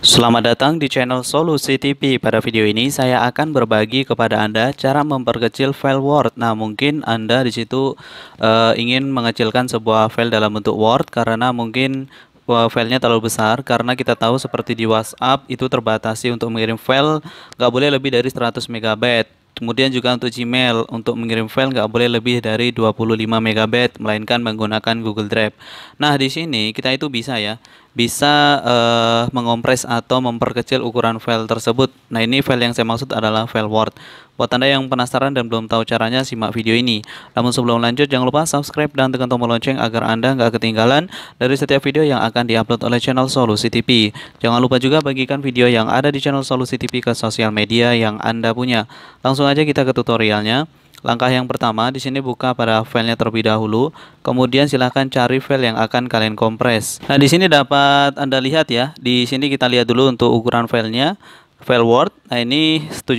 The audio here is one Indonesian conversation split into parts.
Selamat datang di channel Solusi TV. Pada video ini saya akan berbagi kepada Anda cara memperkecil file Word. Nah, mungkin Anda di situ uh, ingin mengecilkan sebuah file dalam bentuk Word karena mungkin eh, filenya terlalu besar karena kita tahu seperti di WhatsApp itu terbatasi untuk mengirim file nggak boleh lebih dari 100 MB. Kemudian juga untuk Gmail, untuk mengirim file nggak boleh lebih dari 25 MB, melainkan menggunakan Google Drive. Nah, di sini kita itu bisa ya, bisa uh, mengompres atau memperkecil ukuran file tersebut. Nah, ini file yang saya maksud adalah file Word. Buat Anda yang penasaran dan belum tahu caranya, simak video ini. Namun sebelum lanjut, jangan lupa subscribe dan tekan tombol lonceng agar Anda nggak ketinggalan dari setiap video yang akan diupload oleh channel Solusi TV. Jangan lupa juga bagikan video yang ada di channel Solusi TV ke sosial media yang Anda punya. Langsung aja kita ke tutorialnya. Langkah yang pertama, di sini buka pada filenya terlebih dahulu, kemudian silahkan cari file yang akan kalian kompres. Nah, di sini dapat Anda lihat ya, di sini kita lihat dulu untuk ukuran filenya, file Word, nah ini 17, 3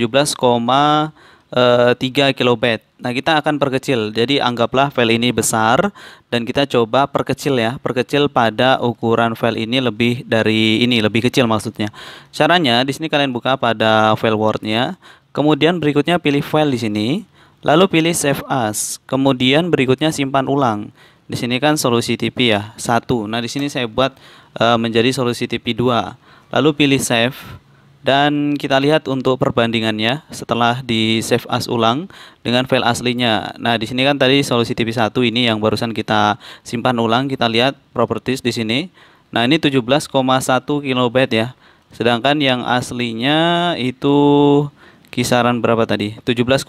eh, kilobyte. Nah, kita akan perkecil. Jadi anggaplah file ini besar dan kita coba perkecil ya, perkecil pada ukuran file ini lebih dari ini, lebih kecil maksudnya. Caranya di sini kalian buka pada file word Kemudian berikutnya pilih file di sini. Lalu pilih save as. Kemudian berikutnya simpan ulang. Di sini kan solusi TP ya, satu. Nah, di sini saya buat e, menjadi solusi TP 2. Lalu pilih save dan kita lihat untuk perbandingannya setelah di save as ulang dengan file aslinya. Nah, di sini kan tadi solusi TV1 ini yang barusan kita simpan ulang, kita lihat properties di sini. Nah, ini 17,1 kilobyte ya. Sedangkan yang aslinya itu kisaran berapa tadi? 17,3.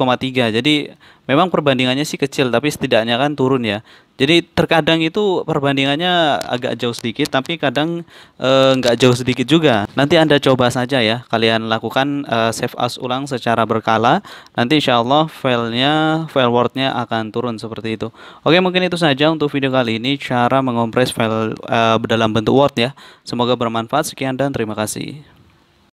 Jadi memang perbandingannya sih kecil tapi setidaknya kan turun ya. Jadi terkadang itu perbandingannya agak jauh sedikit tapi kadang eh, nggak e, jauh sedikit juga. Nanti Anda coba saja ya. Kalian lakukan e, save as ulang secara berkala. Nanti Insyaallah, filenya, file wordnya akan turun seperti itu. Oke mungkin itu saja untuk video kali ini cara mengompres file e, dalam bentuk word ya. Semoga bermanfaat. Sekian dan terima kasih.